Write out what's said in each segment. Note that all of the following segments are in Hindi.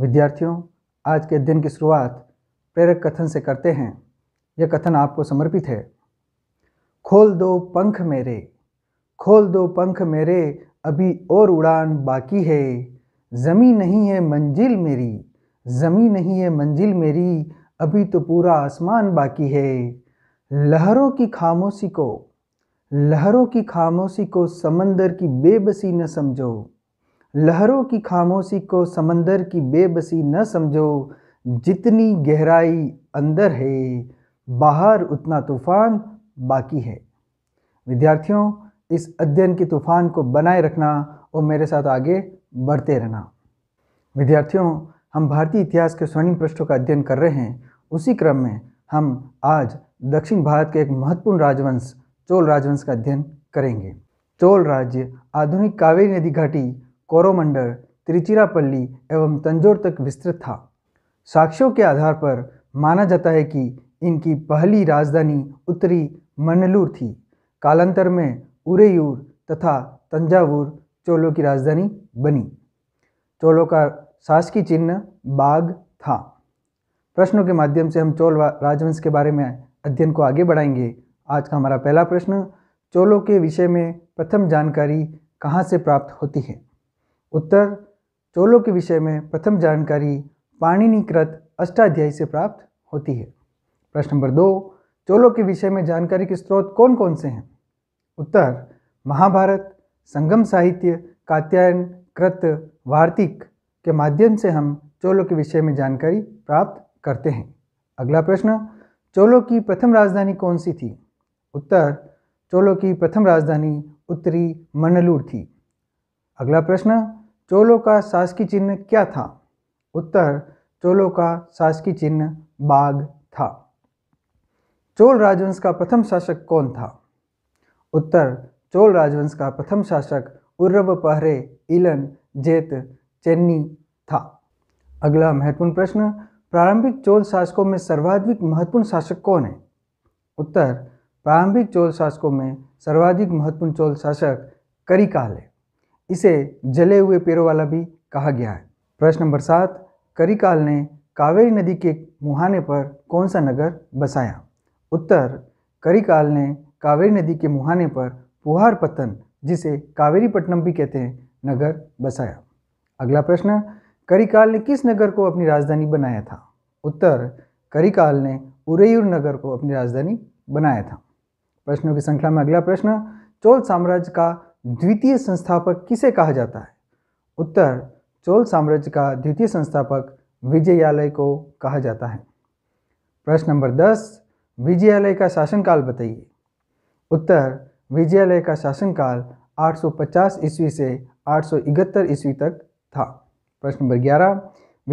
विद्यार्थियों आज के दिन की शुरुआत प्रेरक कथन से करते हैं यह कथन आपको समर्पित है खोल दो पंख मेरे खोल दो पंख मेरे अभी और उड़ान बाकी है ज़मी नहीं है मंजिल मेरी ज़मी नहीं है मंजिल मेरी अभी तो पूरा आसमान बाकी है लहरों की खामोशी को लहरों की खामोशी को समंदर की बेबसी न समझो लहरों की खामोशी को समंदर की बेबसी न समझो जितनी गहराई अंदर है बाहर उतना तूफान बाकी है विद्यार्थियों इस अध्ययन के तूफान को बनाए रखना और मेरे साथ आगे बढ़ते रहना विद्यार्थियों हम भारतीय इतिहास के स्वर्णिम पृष्ठों का अध्ययन कर रहे हैं उसी क्रम में हम आज दक्षिण भारत के एक महत्वपूर्ण राजवंश चोल राजवंश का अध्ययन करेंगे चोल राज्य आधुनिक कावेरी नदी घाटी कोरोमंडल त्रिचिरापल्ली एवं तंजौर तक विस्तृत था साक्ष्यों के आधार पर माना जाता है कि इनकी पहली राजधानी उत्तरी मनलूर थी कालांतर में उरेयूर तथा तंजावूर चोलों की राजधानी बनी चोलों का शासकीय चिन्ह बाघ था प्रश्नों के माध्यम से हम चोल राजवंश के बारे में अध्ययन को आगे बढ़ाएंगे आज का हमारा पहला प्रश्न चोलों के विषय में प्रथम जानकारी कहाँ से प्राप्त होती है उत्तर चोलों के विषय में प्रथम जानकारी पाणिनिकृत अष्टाध्यायी से प्राप्त होती है प्रश्न नंबर दो चोलों के विषय में जानकारी के स्रोत कौन कौन से हैं उत्तर महाभारत संगम साहित्य कात्यायन कृत वार्तिक के माध्यम से हम चोलों के विषय में जानकारी प्राप्त करते हैं अगला प्रश्न चोलों की प्रथम राजधानी कौन सी थी उत्तर चोलों की प्रथम राजधानी उत्तरी मनलूर थी अगला प्रश्न चोलों का शासकीय चिन्ह क्या था उत्तर चोलों का शासकीय चिन्ह बाघ था चोल राजवंश का प्रथम शासक कौन था उत्तर चोल राजवंश का प्रथम शासक उर्रव पहरे इलन जेत चेन्नी था अगला महत्वपूर्ण प्रश्न प्रारंभिक चोल शासकों में सर्वाधिक महत्वपूर्ण शासक कौन है उत्तर प्रारंभिक चोल शासकों में सर्वाधिक महत्वपूर्ण चोल शासक करिकाल है इसे जले हुए पेड़ों वाला भी कहा गया है प्रश्न नंबर सात करिकाल ने कावेरी नदी के मुहाने पर कौन सा नगर बसाया उत्तर करिकाल ने कावेरी नदी के मुहाने पर पुहार पतन जिसे पट्टनम भी कहते हैं नगर बसाया अगला प्रश्न करिकाल ने किस नगर को अपनी राजधानी बनाया था उत्तर करिकाल ने उरेयूर नगर को अपनी राजधानी बनाया था प्रश्नों की श्रृंखला में अगला प्रश्न चोल साम्राज्य का द्वितीय संस्थापक किसे कहा जाता है उत्तर चोल साम्राज्य का द्वितीय संस्थापक विजयालय को कहा जाता है प्रश्न नंबर दस विजयालय का शासनकाल बताइए उत्तर विजयालय का शासनकाल 850 ईस्वी से 871 ईस्वी तक था प्रश्न नंबर 11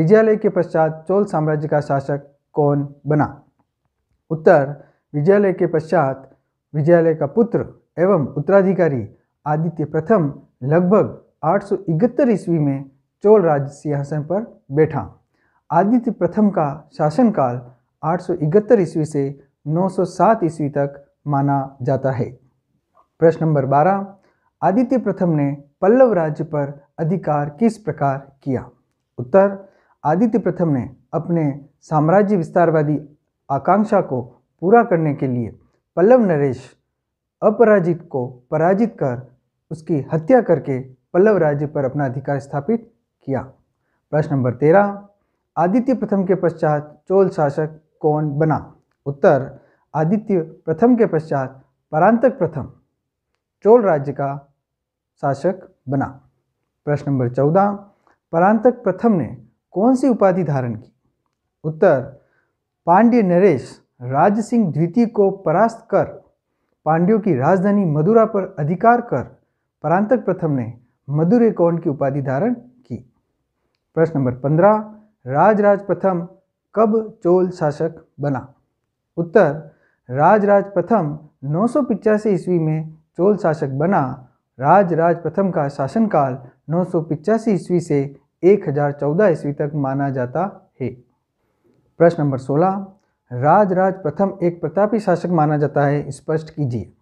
विजयालय के पश्चात चोल साम्राज्य का शासक कौन बना उत्तर विजयालय के पश्चात विजयालय का पुत्र एवं उत्तराधिकारी आदित्य प्रथम लगभग 871 ईस्वी में चोल राज्य सिंहासन पर बैठा आदित्य प्रथम का शासनकाल 871 ईस्वी से 907 ईस्वी तक माना जाता है प्रश्न नंबर 12 आदित्य प्रथम ने पल्लव राज्य पर अधिकार किस प्रकार किया उत्तर आदित्य प्रथम ने अपने साम्राज्य विस्तारवादी आकांक्षा को पूरा करने के लिए पल्लव नरेश अपराजित को पराजित कर उसकी हत्या करके पल्लव राज्य पर अपना अधिकार स्थापित किया प्रश्न नंबर तेरह आदित्य प्रथम के पश्चात चोल शासक कौन बना उत्तर आदित्य प्रथम के पश्चात परांतक प्रथम चोल राज्य का शासक बना प्रश्न नंबर चौदह परांतक प्रथम ने कौन सी उपाधि धारण की उत्तर पांड्य नरेश राज सिंह द्वितीय को परास्त कर पांड्यों की राजधानी मदुरा पर अधिकार कर परांतक प्रथम ने मधुरे कौन की उपाधि धारण की प्रश्न नंबर पंद्रह राजराज प्रथम कब चोल शासक बना उत्तर राजराज प्रथम नौ सौ पिचासी ईस्वी में चोल शासक बना राजराज प्रथम का शासनकाल नौ सौ पिचासी ईस्वी से एक हजार चौदह ईस्वी तक माना जाता है प्रश्न नंबर सोलह राजराज प्रथम एक प्रतापी शासक माना जाता है स्पष्ट कीजिए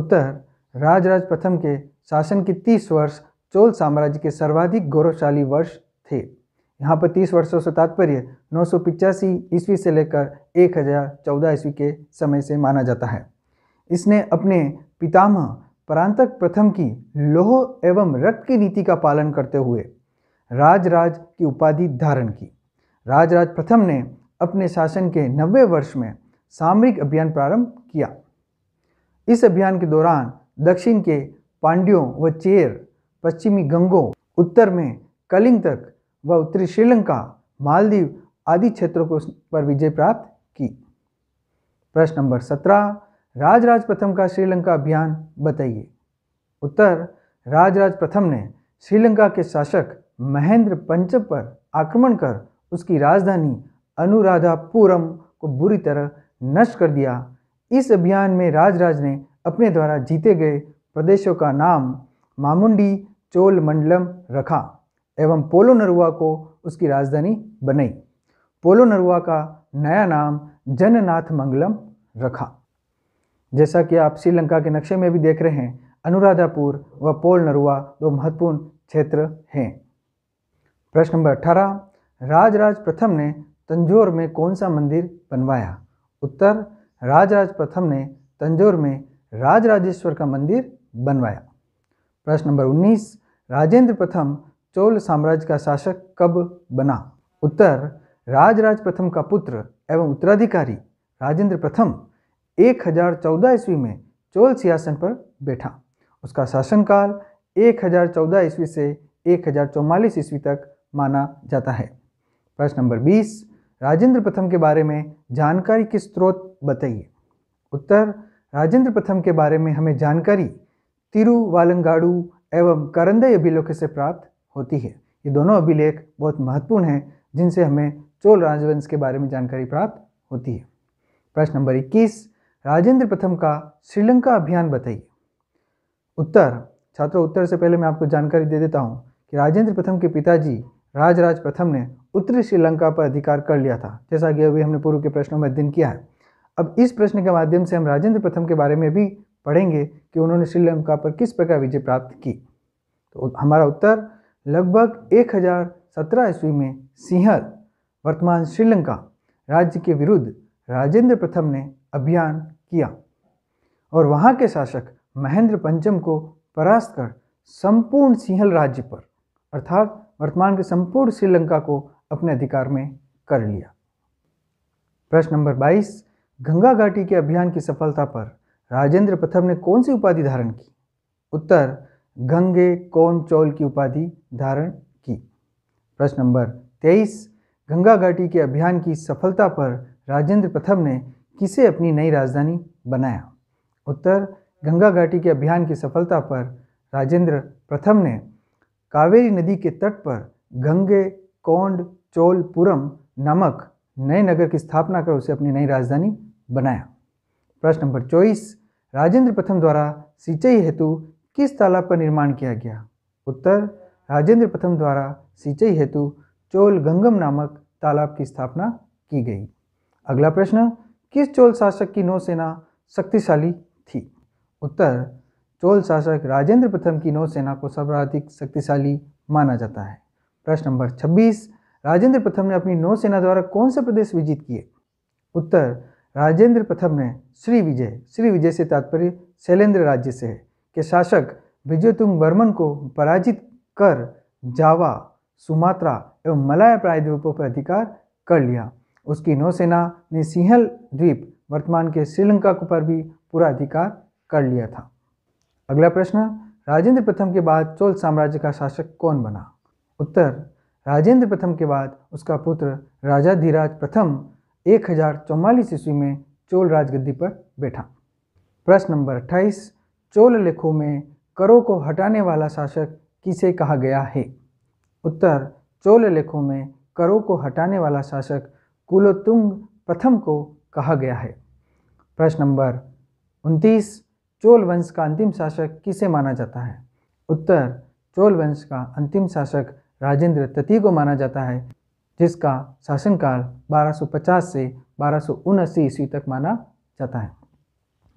उत्तर राजराज प्रथम के शासन के तीस वर्ष चोल साम्राज्य के सर्वाधिक गौरवशाली वर्ष थे यहाँ पर तीस वर्षों से तात्पर्य नौ सौ पिचासी ईस्वी से लेकर एक हज़ार चौदह ईस्वी के समय से माना जाता है इसने अपने पितामह परांतक प्रथम की लोह एवं रक्त की नीति का पालन करते हुए राजराज की उपाधि धारण की राजराज प्रथम ने अपने शासन के नब्बे वर्ष में सामरिक अभियान प्रारंभ किया इस अभियान के दौरान दक्षिण के पांड्यों व चेर पश्चिमी गंगों उत्तर में कलिंग तक व उत्तरी श्रीलंका मालदीव आदि क्षेत्रों को पर विजय प्राप्त की प्रश्न नंबर सत्रह राजराज प्रथम का श्रीलंका अभियान बताइए उत्तर राजराज प्रथम ने श्रीलंका के शासक महेंद्र पंचम पर आक्रमण कर उसकी राजधानी अनुराधापुरम को बुरी तरह नष्ट कर दिया इस अभियान में राजराज ने अपने द्वारा जीते गए प्रदेशों का नाम मामुंडी चोल मंडलम रखा एवं पोलो नरुआ को उसकी राजधानी बनाई पोलो नरुआ का नया नाम जननाथ मंगलम रखा जैसा कि आप श्रीलंका के नक्शे में भी देख रहे हैं अनुराधापुर व पोल नरुआ दो महत्वपूर्ण क्षेत्र हैं प्रश्न नंबर अठारह राजराज प्रथम ने तंजोर में कौन सा मंदिर बनवाया उत्तर राजराज प्रथम ने तंजोर में राजराजेश्वर का मंदिर बनवाया प्रश्न नंबर 19 राजेंद्र प्रथम चोल साम्राज्य का शासक कब बना उत्तर राजराज प्रथम का पुत्र एवं उत्तराधिकारी राजेंद्र प्रथम 1014 ईस्वी में चोल सियासन पर बैठा उसका शासनकाल 1014 ईस्वी से एक ईस्वी तक माना जाता है प्रश्न नंबर 20 राजेंद्र प्रथम के बारे में जानकारी के स्रोत बताइए उत्तर राजेंद्र प्रथम के बारे में हमें जानकारी तिरुवालंगाड़ू एवं करंदे अभिलेख से प्राप्त होती है ये दोनों अभिलेख बहुत महत्वपूर्ण हैं जिनसे हमें चोल राजवंश के बारे में जानकारी प्राप्त होती है प्रश्न नंबर 21 राजेंद्र प्रथम का श्रीलंका अभियान बताइए उत्तर छात्रों उत्तर से पहले मैं आपको जानकारी दे देता हूँ कि राजेंद्र प्रथम के पिताजी राजराज प्रथम ने उत्तरी श्रीलंका पर अधिकार कर लिया था जैसा कि अभी हमने पूर्व के प्रश्नों में अध्ययन किया है अब इस प्रश्न के माध्यम से हम राजेंद्र प्रथम के बारे में भी पढ़ेंगे कि उन्होंने श्रीलंका पर किस प्रकार विजय प्राप्त की तो हमारा उत्तर लगभग 1017 ईस्वी में सिंहल वर्तमान श्रीलंका राज्य के विरुद्ध राजेंद्र प्रथम ने अभियान किया और वहाँ के शासक महेंद्र पंचम को परास्त कर संपूर्ण सिंहल राज्य पर अर्थात वर्तमान के संपूर्ण श्रीलंका को अपने अधिकार में कर लिया प्रश्न नंबर 22 गंगा घाटी के अभियान की सफलता पर राजेंद्र प्रथम ने कौन सी उपाधि धारण की उत्तर गंगे कौन चौल की उपाधि धारण की प्रश्न नंबर तेईस गंगा घाटी के अभियान की सफलता पर राजेंद्र प्रथम ने किसे अपनी नई राजधानी बनाया उत्तर गंगा घाटी के अभियान की सफलता पर राजेंद्र प्रथम ने कावेरी नदी के तट पर गंगे कौंड चोलपुरम नामक नए नगर की स्थापना कर उसे अपनी नई राजधानी बनाया प्रश्न नंबर चौबीस राजेंद्र प्रथम द्वारा सिंचाई हेतु किस तालाब का निर्माण किया गया उत्तर राजेंद्र प्रथम द्वारा सिंचाई हेतु चोल गंगम नामक तालाब की स्थापना की गई अगला प्रश्न किस चोल शासक की नौसेना शक्तिशाली थी उत्तर चोल शासक राजेंद्र प्रथम की नौसेना को सर्वाधिक शक्तिशाली माना जाता है प्रश्न नंबर छब्बीस राजेंद्र प्रथम ने अपनी नौसेना द्वारा कौन से प्रदेश विजित किए उत्तर राजेंद्र प्रथम ने श्री विजय श्री विजय से तात्पर्य शैलेंद्र राज्य से है के शासक विजयतुंग वर्मन को पराजित कर जावा सुमात्रा एवं मलाया प्रायद्वीपों पर अधिकार कर लिया उसकी नौसेना ने सिंहल द्वीप वर्तमान के श्रीलंका पर भी पूरा अधिकार कर लिया था अगला प्रश्न राजेंद्र प्रथम के बाद चोल साम्राज्य का शासक कौन बना उत्तर राजेंद्र प्रथम के बाद उसका पुत्र राजाधिराज प्रथम एक हजार चौवालीस ईस्वी में चोल राजगद्दी पर बैठा प्रश्न नंबर अट्ठाईस चोल लेखों में करों को हटाने वाला शासक किसे कहा गया है उत्तर चोल लेखों में करों को हटाने वाला शासक कुलोतुंग प्रथम को कहा गया है प्रश्न नंबर उनतीस चोल वंश का अंतिम शासक किसे माना जाता है उत्तर चोल वंश का अंतिम शासक राजेंद्र तृतीय को माना जाता है जिसका शासनकाल 1250 से बारह ईस्वी तक माना जाता है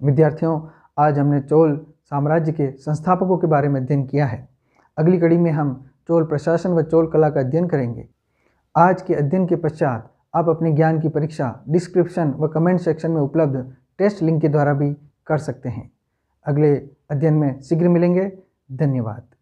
विद्यार्थियों आज हमने चोल साम्राज्य के संस्थापकों के बारे में अध्ययन किया है अगली कड़ी में हम चोल प्रशासन व चोल कला का अध्ययन करेंगे आज के अध्ययन के पश्चात आप अपने ज्ञान की परीक्षा डिस्क्रिप्शन व कमेंट सेक्शन में उपलब्ध टेस्ट लिंक के द्वारा भी कर सकते हैं अगले अध्ययन में शीघ्र मिलेंगे धन्यवाद